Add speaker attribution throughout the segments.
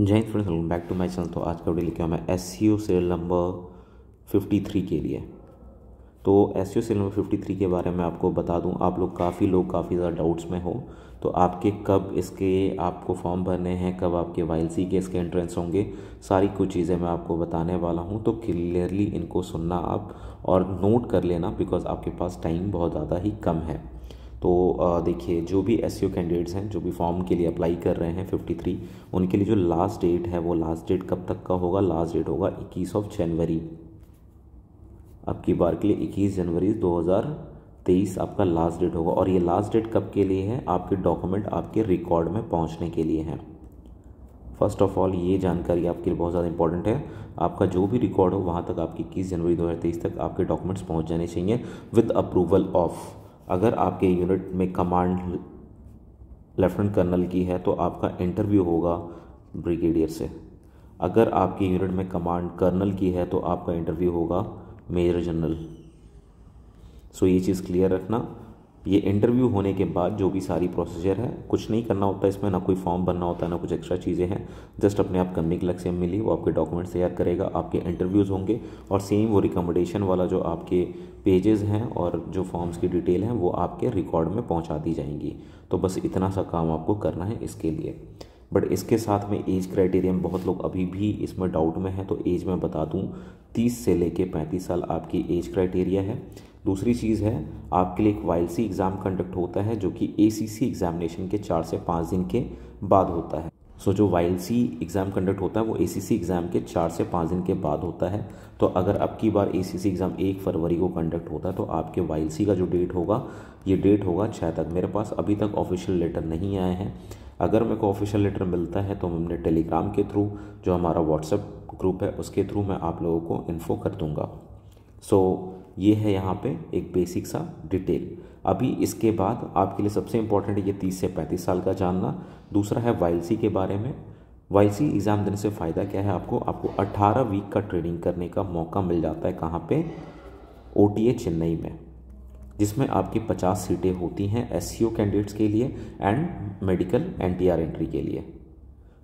Speaker 1: जय हिंद friends welcome back to my channel तो आज का वीडियो लिखा मैं S C O serial number 53 के लिए तो एस सी सीरियल नंबर 53 के बारे में आपको बता दूं आप लोग काफ़ी लोग काफ़ी ज़्यादा डाउट्स में हो तो आपके कब इसके आपको फॉर्म भरने हैं कब आपके वाइल सी के इसके एंट्रेंस होंगे सारी कुछ चीज़ें मैं आपको बताने वाला हूँ तो क्लियरली इनको सुनना आप और नोट कर लेना बिकॉज आपके पास टाइम बहुत ज़्यादा ही कम है तो देखिए जो भी एस कैंडिडेट्स e हैं जो भी फॉर्म के लिए अप्लाई कर रहे हैं 53 उनके लिए जो लास्ट डेट है वो लास्ट डेट कब तक का होगा लास्ट डेट होगा इक्कीस ऑफ जनवरी आपकी बार के लिए इक्कीस जनवरी 2023 आपका लास्ट डेट होगा और ये लास्ट डेट कब के लिए है आपके डॉक्यूमेंट आपके रिकॉर्ड में पहुँचने के लिए हैं फर्स्ट ऑफ ऑल ये जानकारी आपके लिए बहुत ज़्यादा इंपॉर्टेंट है आपका जो भी रिकॉर्ड हो वहाँ तक आपकी इक्कीस जनवरी 2023 तक आपके डॉक्यूमेंट्स पहुँच जाने चाहिए विद अप्रूवल ऑफ़ अगर आपके यूनिट में कमांड लेफ्टिनेंट कर्नल की है तो आपका इंटरव्यू होगा ब्रिगेडियर से अगर आपकी यूनिट में कमांड कर्नल की है तो आपका इंटरव्यू होगा मेजर जनरल सो ये चीज़ क्लियर रखना ये इंटरव्यू होने के बाद जो भी सारी प्रोसीजर है कुछ नहीं करना होता इसमें ना कोई फॉर्म भरना होता है ना कुछ एक्स्ट्रा चीज़ें हैं जस्ट अपने आप कंपनी के लग से मिली वो आपके डॉक्यूमेंट्स तैयार करेगा आपके इंटरव्यूज़ होंगे और सेम वो रिकमेंडेशन वाला जो आपके पेजेस हैं और जो फॉर्म्स की डिटेल हैं वो आपके रिकॉर्ड में पहुँचा दी जाएंगी तो बस इतना सा काम आपको करना है इसके लिए बट इसके साथ में एज क्राइटेरिया में बहुत लोग अभी भी इसमें डाउट में हैं तो एज में बता दूँ तीस से लेके पैंतीस साल आपकी एज क्राइटेरिया है दूसरी चीज़ है आपके लिए एक वाई एग्ज़ाम कंडक्ट होता है जो कि ए एग्ज़ामिनेशन के चार से पाँच दिन के बाद होता है सो so, जो वाई एग्ज़ाम कंडक्ट होता है वो ए एग्ज़ाम के चार से पाँच दिन के बाद होता है तो अगर अब की बार ए एग्ज़ाम एक फरवरी को कंडक्ट होता है तो आपके वाई का जो डेट होगा ये डेट होगा छः तक मेरे पास अभी तक ऑफिशियल लेटर नहीं आए हैं अगर मेरे को ऑफिशियल लेटर मिलता है तो हमने टेलीग्राम के थ्रू जो हमारा व्हाट्सएप ग्रुप है उसके थ्रू मैं आप लोगों को इन्फो कर दूँगा सो so, ये है यहाँ पे एक बेसिक सा डिटेल अभी इसके बाद आपके लिए सबसे इम्पोर्टेंट ये तीस से पैंतीस साल का जानना दूसरा है वाइलसी के बारे में वाइलसी एग्ज़ाम देने से फ़ायदा क्या है आपको आपको 18 वीक का ट्रेनिंग करने का मौका मिल जाता है कहाँ पे ओ चेन्नई में जिसमें आपकी 50 सीटें होती हैं एस कैंडिडेट्स के लिए एंड मेडिकल एन एंट्री के लिए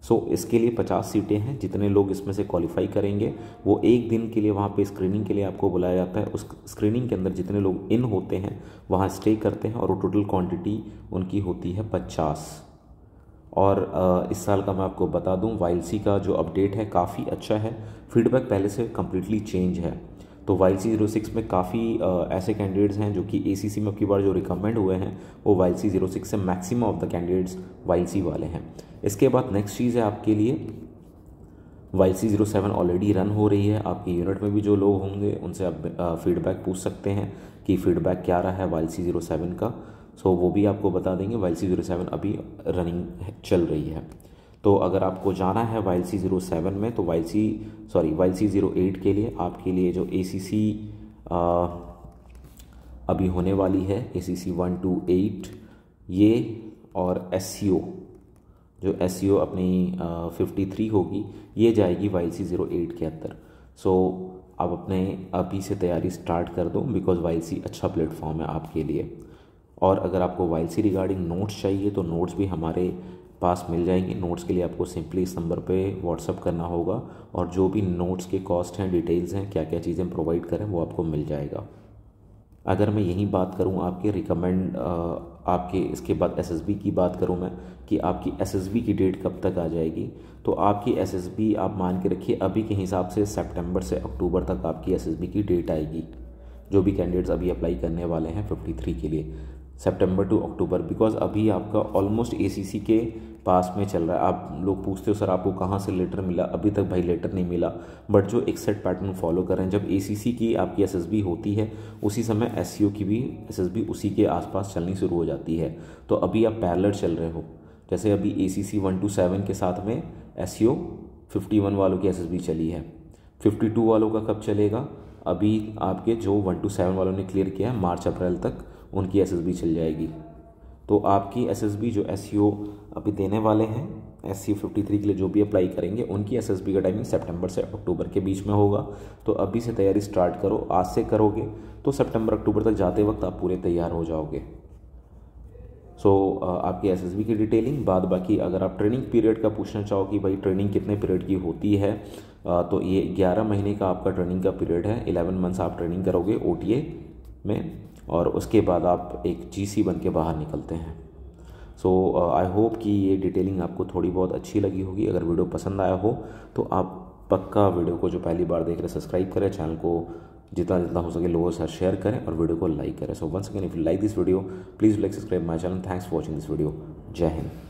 Speaker 1: सो so, इसके लिए 50 सीटें हैं जितने लोग इसमें से क्वालिफाई करेंगे वो एक दिन के लिए वहाँ पे स्क्रीनिंग के लिए आपको बुलाया जाता है उस स्क्रीनिंग के अंदर जितने लोग इन होते हैं वहाँ स्टे करते हैं और वो टोटल क्वांटिटी उनकी होती है 50 और इस साल का मैं आपको बता दूँ वाइल्सी का जो अपडेट है काफ़ी अच्छा है फीडबैक पहले से कम्प्लीटली चेंज है तो वाई सी ज़ीरो सिक्स में काफ़ी ऐसे कैंडिडेट्स हैं जो कि ए सी सी में अब बार जो रिकमेंड हुए हैं वो वाई सी ज़ीरो सिक्स से maximum of the candidates Y C वाले हैं इसके बाद नेक्स्ट चीज़ है आपके लिए Y C zero seven already run हो रही है आपकी यूनिट में भी जो लोग होंगे उनसे आप फीडबैक पूछ सकते हैं कि फ़ीडबैक क्या रहा है वाई सी ज़ीरो सेवन का सो वो भी आपको बता देंगे वाई सी ज़ीरो सेवन अभी रनिंग चल रही है तो अगर आपको जाना है वाइल सी ज़ीरो सेवन में तो Y C sorry Y C zero eight के लिए आपके लिए जो ए सी सी अभी होने वाली है A C C one two eight ये और एस सी ओ जो एस सी ओ अपनी फिफ्टी थ्री होगी ये जाएगी वाइल सी ज़ीरो एट के अंदर सो आप अपने अभी से तैयारी स्टार्ट कर दो बिकॉज वाइल सी अच्छा प्लेटफॉर्म है आपके लिए और अगर आपको वाइल सी रिगार्डिंग नोट्स चाहिए तो नोट्स भी हमारे पास मिल जाएंगी नोट्स के लिए आपको सिंपली इस नंबर पे व्हाट्सअप करना होगा और जो भी नोट्स के कॉस्ट हैं डिटेल्स हैं क्या क्या चीज़ें प्रोवाइड करें वो आपको मिल जाएगा अगर मैं यही बात करूँ आपके रिकमेंड आपके इसके बाद एस की बात करूँ मैं कि आपकी एस की डेट कब तक आ जाएगी तो आपकी एस आप मान के रखिए अभी के हिसाब से सेप्टेम्बर से अक्टूबर तक आपकी एस की डेट आएगी जो भी कैंडिडेट्स अभी अप्लाई करने वाले हैं फिफ्टी के लिए सेप्टेम्बर टू अक्टूबर बिकॉज अभी आपका ऑलमोस्ट ए के पास में चल रहा है आप लोग पूछते हो सर आपको कहाँ से लेटर मिला अभी तक भाई लेटर नहीं मिला बट जो एक सेट पैटर्न फॉलो कर रहे हैं जब ए की आपकी एस होती है उसी समय एस की भी एस उसी के आसपास चलनी शुरू हो जाती है तो अभी आप पैरलर चल रहे हो जैसे अभी A C C one two seven के साथ में S C O fifty one वालों की एस एस बी चली है फिफ्टी टू वालों का कब चलेगा अभी आपके जो वन टू सेवन वालों ने क्लियर किया है मार्च अप्रैल तक उनकी एस चल जाएगी तो आपकी एस जो एस e अभी देने वाले हैं एस सी फिफ्टी थ्री के लिए जो भी अप्लाई करेंगे उनकी एस एस बी का टाइमिंग सितंबर से अक्टूबर के बीच में होगा तो अभी से तैयारी स्टार्ट करो आज से करोगे तो सितंबर अक्टूबर तक जाते वक्त आप पूरे तैयार हो जाओगे सो so, आपकी एस की डिटेलिंग बाद बाकी अगर आप ट्रेनिंग पीरियड का पूछना चाहो कि भाई ट्रेनिंग कितने पीरियड की होती है तो ये 11 महीने का आपका ट्रेनिंग का पीरियड है 11 मंथ्स आप ट्रेनिंग करोगे ओ में और उसके बाद आप एक सी बन के बाहर निकलते हैं सो आई होप कि ये डिटेलिंग आपको थोड़ी बहुत अच्छी लगी होगी अगर वीडियो पसंद आया हो तो आप पक्का वीडियो को जो पहली बार देख रहे सब्सक्राइब करें चैनल को जितना जितना हो सके लोगों से शेयर करें और वीडियो को लाइक करें so once again if you like this video please like subscribe my channel thanks for watching this video जय हिंद